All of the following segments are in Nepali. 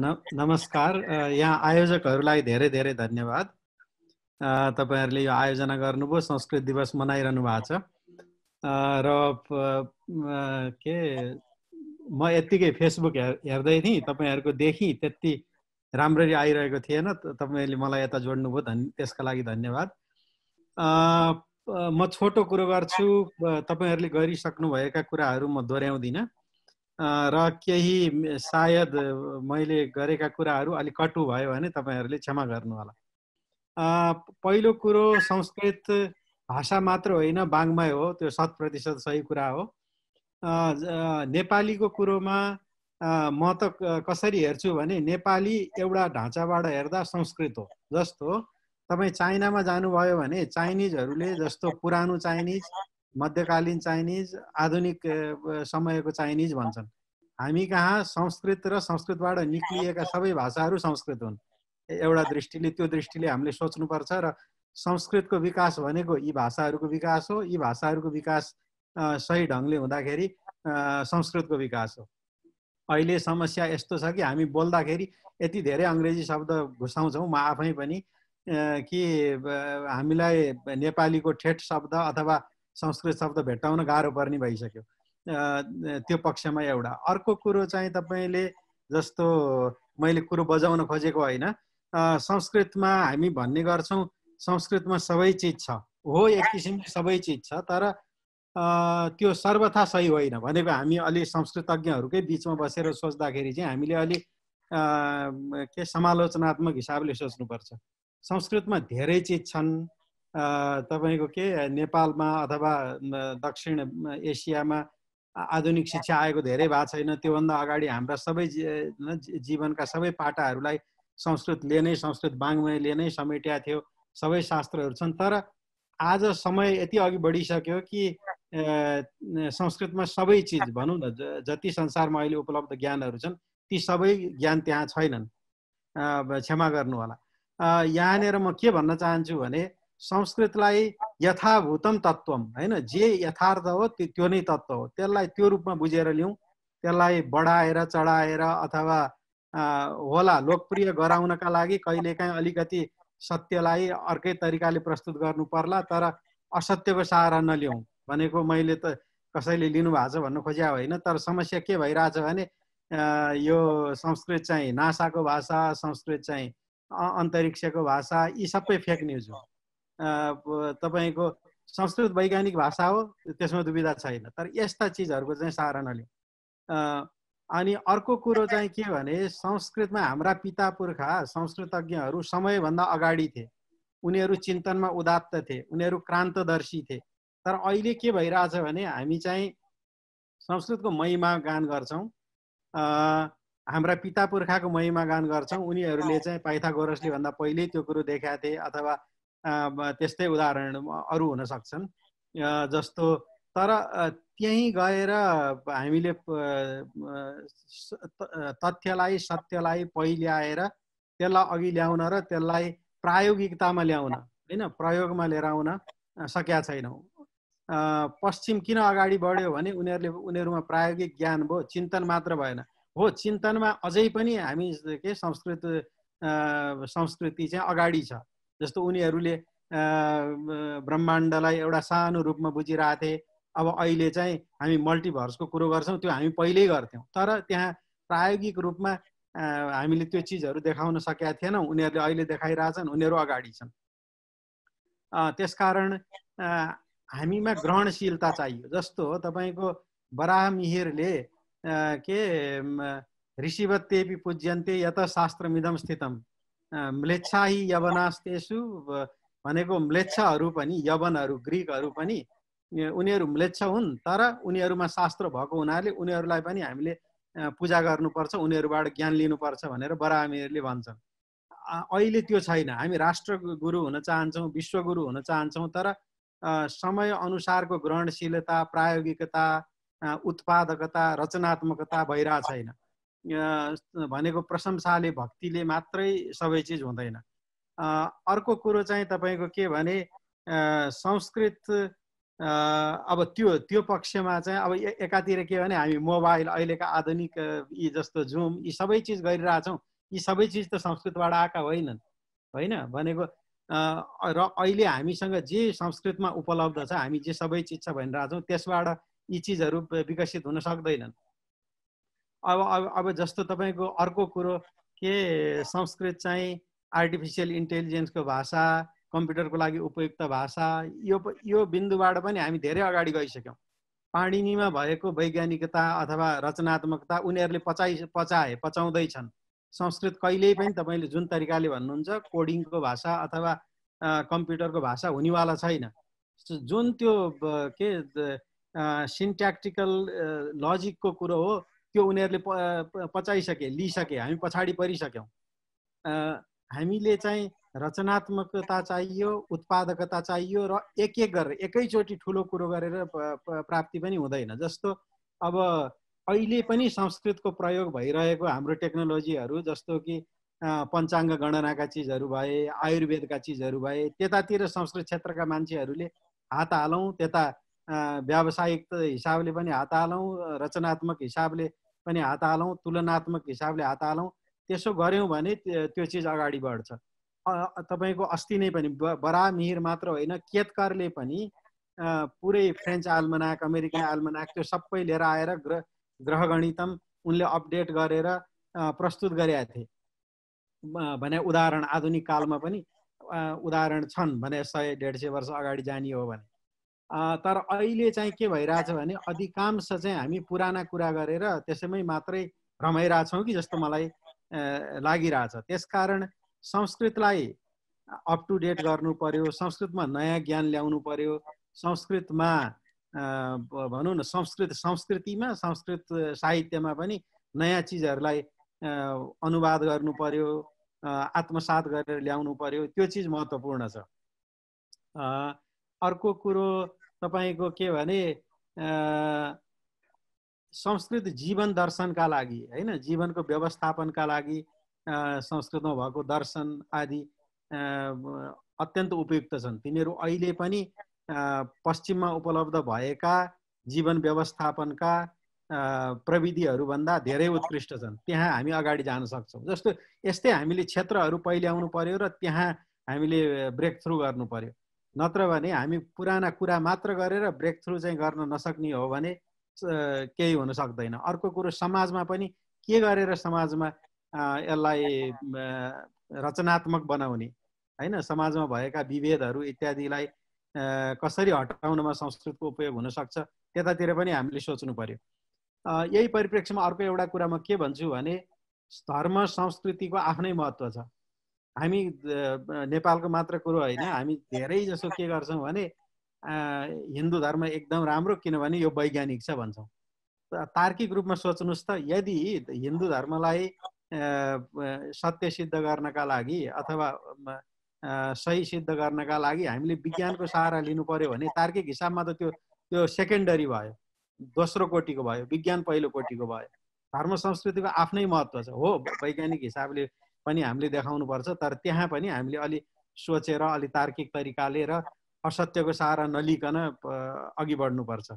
न नमस्कार यहाँ आयोजकहरूलाई धेरै धेरै धन्यवाद तपाईँहरूले यो आयोजना गर्नुभयो संस्कृत दिवस मनाइरहनु भएको छ र के म यत्तिकै फेसबुक हेर्दै थिएँ तपाईँहरूको देखेँ त्यति राम्ररी आइरहेको थिएन तपाईँहरूले मलाई यता जोड्नुभयो धन् त्यसका लागि धन्यवाद म छोटो कुरो गर्छु तपाईँहरूले गरिसक्नुभएका कुराहरू म दोहोऱ्याउँदिनँ र केही सायद मैले गरेका कुराहरू अलिक कटु भयो भने तपाईँहरूले क्षमा गर्नुहोला पहिलो कुरो संस्कृत भाषा मात्र होइन बाङ्मय हो त्यो शत प्रतिशत सही कुरा हो नेपालीको कुरोमा म त कसरी हेर्छु भने नेपाली एउटा ढाँचाबाट हेर्दा संस्कृत हो जस्तो तपाईँ चाइनामा जानुभयो भने चाइनिजहरूले जस्तो पुरानो चाइनिज मध्यकालीन चाइनिज आधुनिक समयको चाइनिज भन्छन् हामी कहाँ संस्कृत र संस्कृतबाट निक्लिएका सबै भाषाहरू संस्कृत हुन् एउटा दृष्टिले त्यो दृष्टिले हामीले सोच्नुपर्छ र संस्कृतको विकास भनेको यी भाषाहरूको विकास हो यी भाषाहरूको विकास सही ढङ्गले हुँदाखेरि संस्कृतको विकास हो अहिले समस्या यस्तो छ कि हामी बोल्दाखेरि यति धेरै अङ्ग्रेजी शब्द घुसाउँछौँ म आफै पनि कि हामीलाई नेपालीको ठेट शब्द अथवा संस्कृत शब्द भेट्टाउन गाह्रो पर्ने भइसक्यो त्यो पक्षमा एउटा अर्को कुरो चाहिँ तपाईँले जस्तो मैले कुरो बजाउन खोजेको होइन संस्कृतमा हामी भन्ने गर्छौँ संस्कृतमा सबै चिज छ हो एक किसिमले सबै चिज छ तर त्यो सर्वथा सही होइन भनेको हामी अलि संस्कृतज्ञहरूकै बिचमा बसेर सोच्दाखेरि चाहिँ हामीले अलि के समालोचनात्मक हिसाबले सोच्नुपर्छ संस्कृतमा धेरै चिज छन् तपाईँको के नेपालमा अथवा दक्षिण एसियामा आधुनिक शिक्षा आएको धेरै भएको छैन त्योभन्दा अगाडि हाम्रा सबै जीवनका सबै पाटाहरूलाई संस्कृतले नै संस्कृत बाङ्मयले नै समेट्या थियो सबै शास्त्रहरू छन् तर आज समय यति अघि बढिसक्यो कि संस्कृतमा सबै चिज भनौँ न जति संसारमा अहिले उपलब्ध ज्ञानहरू छन् ती सबै ज्ञान त्यहाँ छैनन् क्षमा गर्नु होला यहाँनिर म के भन्न चाहन्छु भने संस्कृतलाई यथाभूतम तत्त्व होइन जे यथार्थ हो त्यो त्यो नै तत्त्व हो त्यसलाई त्यो रूपमा बुझेर लिउँ त्यसलाई बढाएर चढाएर अथवा होला लोकप्रिय गराउनका लागि कहिलेकाहीँ अलिकति सत्यलाई अर्कै तरिकाले प्रस्तुत गर्नु पर्ला तर असत्यको सहारा नलिउँ भनेको मैले त कसैले लिनुभएको छ भन्नु खोज्या होइन तर समस्या के भइरहेछ भने यो संस्कृत चाहिँ नासाको भाषा संस्कृत चाहिँ अन्तरिक्षको भाषा यी सबै फेक न्युज हो तपाईँको संस्कृत वैज्ञानिक भाषा हो त्यसमा दुविधा छैन तर यस्ता चिजहरूको चाहिँ सहारा नलिउँ अनि अर्को कुरो चाहिँ के भने संस्कृतमा हाम्रा पिता पुर्खा संस्कृतज्ञहरू समयभन्दा अगाडि थिए उनीहरू चिन्तनमा उदात्त थिए उनीहरू क्रान्तदर्शी थिए तर अहिले के भइरहेछ भने हामी चाहिँ संस्कृतको महिमा गान गर्छौँ हाम्रा पिता पुर्खाको महिमा गान गर्छौँ उनीहरूले चाहिँ पाइथा गोरसले भन्दा पहिल्यै त्यो कुरो देखाएको थिए अथवा त्यस्तै उदाहरण अरू हुन सक्छन् जस्तो तर त्यहीँ गएर हामीले तथ्यलाई सत्यलाई पहिल्याएर त्यसलाई अघि ल्याउन र त्यसलाई प्रायोगिकतामा ल्याउन होइन प्रयोगमा लिएर आउन सकेका छैनौँ पश्चिम किन अगाडि बढ्यो भने उनीहरूले उनीहरूमा प्रायोगिक ज्ञान भयो चिन्तन मात्र भएन हो चिन्तनमा अझै पनि हामी के संस्कृत संस्कृति चाहिँ अगाडि छ जस्तो उनीहरूले ब्रह्माण्डलाई एउटा सानो रूपमा बुझिरहेको थिए अब अहिले चाहिँ हामी मल्टिभर्सको कुरो गर्छौँ त्यो हामी पहिल्यै गर्थ्यौँ तर त्यहाँ प्रायोगिक रूपमा हामीले त्यो चिजहरू देखाउन सकेका थिएनौँ उनीहरूले अहिले देखाइरहेछन् उनीहरू अगाडि छन् त्यसकारण हामीमा ग्रहणशीलता चाहियो जस्तो तपाईँको बराह मिहिरले के ऋषिवत पूज्यन्ते यत शास्त्रमिदम स्थितम म्लेच्छाही यवनास्तेसु भनेको म्लेच्छाहरू पनि यवनहरू ग्रिकहरू पनि उनीहरू म्लेच्छ हुन् तर उनीहरूमा शास्त्र भएको हुनाले उनीहरूलाई पनि हामीले पूजा गर्नुपर्छ उनीहरूबाट ज्ञान लिनुपर्छ भनेर बरामीहरूले भन्छन् अहिले त्यो छैन हामी राष्ट्र गुरु हुन चाहन्छौँ विश्वगुरु हुन चाहन्छौँ तर समय अनुसारको ग्रहणशीलता प्रायोगिकता उत्पादकता रचनात्मकता भइरहेको छैन भनेको प्रशंसाले भक्तिले मात्रै सबै चिज हुँदैन अर्को कुरो चाहिँ तपाईँको के भने संस्कृत अब त्यो त्यो पक्षमा चाहिँ अब एकातिर के भने हामी मोबाइल अहिलेका आधुनिक यी जस्तो जुम यी सबै चिज गरिरहेछौँ यी सबै चिज त संस्कृतबाट आएका होइनन् होइन भनेको र अहिले हामीसँग जे संस्कृतमा उपलब्ध छ हामी जे सबै चिज छ भनिरहेछौँ त्यसबाट यी चिजहरू विकसित हुन सक्दैनन् अब अब अब जस्तो तपाईँको अर्को कुरो के संस्कृत चाहिँ आर्टिफिसियल इन्टेलिजेन्सको भाषा कम्प्युटरको लागि उपयुक्त भाषा यो यो बिन्दुबाट पनि हामी धेरै अगाडि गइसक्यौँ पाणिनीमा भएको वैज्ञानिकता अथवा रचनात्मकता उनीहरूले पचाइ पचाए पचाउँदैछन् संस्कृत कहिल्यै पनि तपाईँले जुन तरिकाले भन्नुहुन्छ कोडिङको भाषा अथवा कम्प्युटरको भाषा हुनेवाला छैन जुन त्यो के सिन्ट्याक्टिकल लजिकको कुरो हो त्यो उनीहरूले पचाइसके लिइसके हामी पछाडि परिसक्यौँ हामीले चाहिँ रचनात्मकता चाहियो उत्पादकता चाहियो र एक एक गरेर एकैचोटि ठुलो कुरो गरेर प्राप्ति पनि हुँदैन जस्तो अब अहिले पनि संस्कृतको प्रयोग भइरहेको हाम्रो टेक्नोलोजीहरू जस्तो कि पञ्चाङ्ग गणनाका चिजहरू भए आयुर्वेदका चिजहरू भए त्यतातिर संस्कृत क्षेत्रका मान्छेहरूले हात हालौँ त्यता व्यावसायिक हिसाबले पनि हात हालौँ रचनात्मक हिसाबले पनि हात हालौँ तुलनात्मक हिसाबले हात हालौँ त्यसो गऱ्यौँ भने त्यो चिज अगाडि बढ्छ तपाईँको अस्ति नै पनि बरा मिहिर मात्र होइन केतकरले पनि पुरै फ्रेन्च आल्मनाक अमेरिकन आल्मनाक त्यो सबै लिएर आएर ग्रह गणितम उनले अपडेट गरेर प्रस्तुत गरेका थिए भने उदाहरण आधुनिक कालमा पनि उदाहरण छन् भने सय डेढ सय वर्ष अगाडि जाने हो भने तर अहिले चाहिँ के भइरहेछ भने अधिकांश चाहिँ हामी पुराना कुरा गरेर त्यसैमै मात्रै रमाइरहेछौँ कि जस्तो मलाई लागिरहेछ त्यसकारण संस्कृतलाई अप टु डेट गर्नु पर्यो संस्कृतमा नयाँ ज्ञान ल्याउनु पर्यो संस्कृतमा भनौँ न संस्कृत संस्कृतिमा संस्कृत साहित्यमा पनि नयाँ चिजहरूलाई अनुवाद गर्नु पर्यो आत्मसात गरेर ल्याउनु पर्यो त्यो चिज महत्त्वपूर्ण छ अर्को कुरो तपाईँको के भने संस्कृत जीवन दर्शनका लागि होइन जीवनको व्यवस्थापनका लागि संस्कृतमा भएको दर्शन आदि अत्यन्त उपयुक्त छन् तिनीहरू अहिले पनि पश्चिममा उपलब्ध भएका जीवन व्यवस्थापनका प्रविधिहरूभन्दा धेरै उत्कृष्ट छन् त्यहाँ हामी अगाडि जान सक्छौँ जस्तो यस्तै हामीले क्षेत्रहरू पहिल्याउनु पर्यो र त्यहाँ हामीले ब्रेक थ्रु गर्नु पर्यो नत्र भने हामी पुराना कुरा मात्र गरेर ब्रेक थ्रु चाहिँ गर्न नसक्ने हो भने केही हुन सक्दैन अर्को कुरो समाजमा पनि के गरेर समाजमा यसलाई रचनात्मक बनाउने होइन समाजमा भएका विभेदहरू इत्यादिलाई कसरी हटाउनमा संस्कृतको उपयोग हुनसक्छ त्यतातिर पनि हामीले सोच्नु पर्यो यही परिप्रेक्ष्यमा अर्को एउटा कुरा म के भन्छु भने धर्म संस्कृतिको आफ्नै महत्त्व छ हामी नेपालको मात्र कुरो होइन हामी धेरै जसो के गर्छौँ भने हिन्दू धर्म एकदम राम्रो किनभने यो वैज्ञानिक छ भन्छौँ तार्किक रूपमा सोच्नुहोस् त यदि हिन्दू धर्मलाई सत्य सिद्ध गर्नका लागि अथवा सही सिद्ध गर्नका लागि हामीले विज्ञानको सहारा लिनु पर्यो भने तार्किक हिसाबमा त त्यो त्यो सेकेन्डरी भयो दोस्रो कोटिको भयो विज्ञान पहिलो कोटिको भयो धर्म संस्कृतिको आफ्नै महत्त्व छ हो वैज्ञानिक हिसाबले पनि हामीले देखाउनुपर्छ तर त्यहाँ पनि हामीले अलि सोचेर अलि तार्किक तरिकाले र असत्यको सहारा नलिकन अघि बढ्नुपर्छ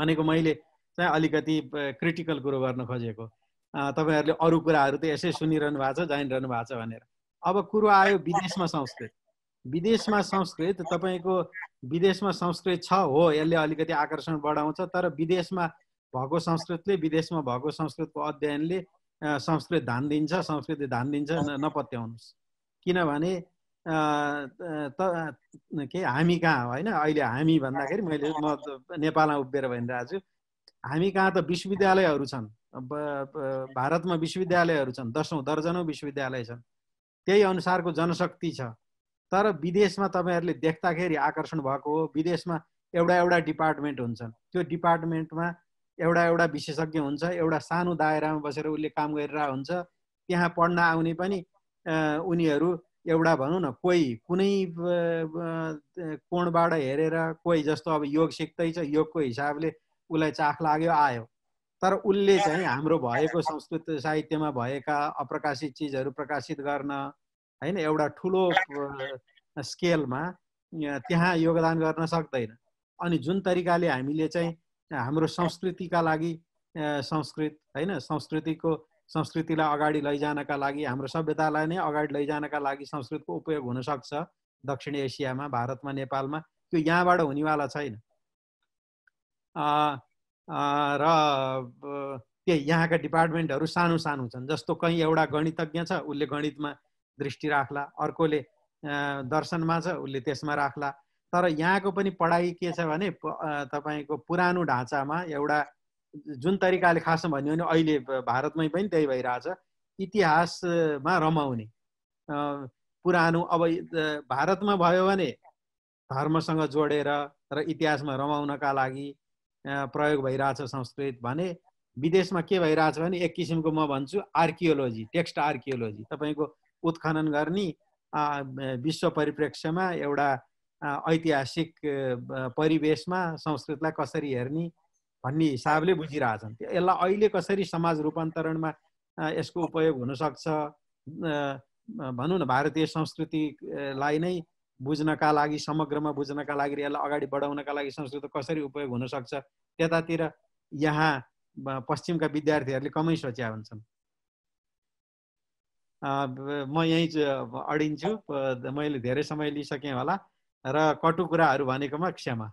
भनेको मैले चाहिँ अलिकति क्रिटिकल कुरो गर्न खोजेको तपाईँहरूले अरू कुराहरू त यसै सुनिरहनु भएको छ जानिरहनु भएको छ भनेर अब कुरो आयो विदेशमा संस्कृत विदेशमा संस्कृत तपाईँको विदेशमा संस्कृत छ हो यसले अलिकति आकर्षण बढाउँछ तर विदेशमा भएको संस्कृतले विदेशमा भएको संस्कृतको अध्ययनले संस्कृत धान दिन्छ संस्कृति धान दिन्छ नपत्याउनुहोस् किनभने के हामी कहाँ होइन अहिले हामी भन्दाखेरि मैले म नेपालमा उभिएर भनिरहेको छु हामी कहाँ त विश्वविद्यालयहरू छन् भारतमा विश्वविद्यालयहरू छन् दसौँ दर्जनौँ विश्वविद्यालय छन् त्यही अनुसारको जनशक्ति छ तर विदेशमा तपाईँहरूले देख्दाखेरि आकर्षण भएको हो विदेशमा एउटा एउटा डिपार्टमेन्ट हुन्छन् त्यो डिपार्टमेन्टमा एउटा एउटा विशेषज्ञ हुन्छ एउटा सानो दायरामा बसेर उसले काम गरिरहेको हुन्छ त्यहाँ पढ्न आउने पनि उनीहरू एउटा भनौँ न कोही कुनै कोणबाट हेरेर कोही जस्तो अब योग सिक्दैछ योगको हिसाबले उसलाई चाख लाग्यो आयो तर उसले चाहिँ हाम्रो भएको संस्कृत साहित्यमा भएका अप्रकाशित चिजहरू प्रकाशित गर्न होइन एउटा ठुलो स्केलमा त्यहाँ योगदान गर्न सक्दैन अनि जुन तरिकाले हामीले चाहिँ हाम्रो संस्कृतिका लागि संस्कृत होइन संस्कृतिको संस्कृतिलाई अगाडि लैजानका लागि हाम्रो सभ्यतालाई नै अगाडि लैजानका लागि संस्कृतको उपयोग हुनसक्छ दक्षिण एसियामा भारतमा नेपालमा त्यो यहाँबाट हुनेवाला छैन र त्यही यहाँका डिपार्टमेन्टहरू सानो सानो छन् जस्तो कहीँ एउटा गणितज्ञ छ उसले गणितमा दृष्टि राख्ला अर्कोले दर्शनमा छ उसले त्यसमा राख्ला तर यहाँको पनि पढाइ के छ भने तपाईँको पुरानो ढाँचामा एउटा जुन तरिकाले खासमा भन्यो भने अहिले भारतमै पनि त्यही भइरहेछ इतिहासमा रमाउने पुरानो अब भारतमा भयो भने धर्मसँग जोडेर र इतिहासमा रमाउनका लागि प्रयोग भइरहेछ संस्कृत भने विदेशमा के भइरहेछ भने एक किसिमको म भन्छु आर्कियोलोजी टेक्स्ट आर्कियोलोजी तपाईँको उत्खनन गर्ने विश्व परिप्रेक्ष्यमा एउटा ऐतिहासिक परिवेशमा संस्कृतलाई कसरी हेर्ने भन्ने हिसाबले बुझिरहेछन् यसलाई अहिले कसरी समाज रूपान्तरणमा यसको उपयोग हुनसक्छ भनौँ न भारतीय संस्कृतिलाई नै बुझ्नका लागि समग्रमा बुझ्नका लागि यसलाई अगाडि बढाउनका लागि संस्कृत कसरी उपयोग हुनसक्छ त्यतातिर यहाँ पश्चिमका विद्यार्थीहरूले कमै सोच्या हुन्छन् म यहीँ अडिन्छु मैले धेरै समय लिइसकेँ होला र कटु कुराहरू भनेकोमा क्षमा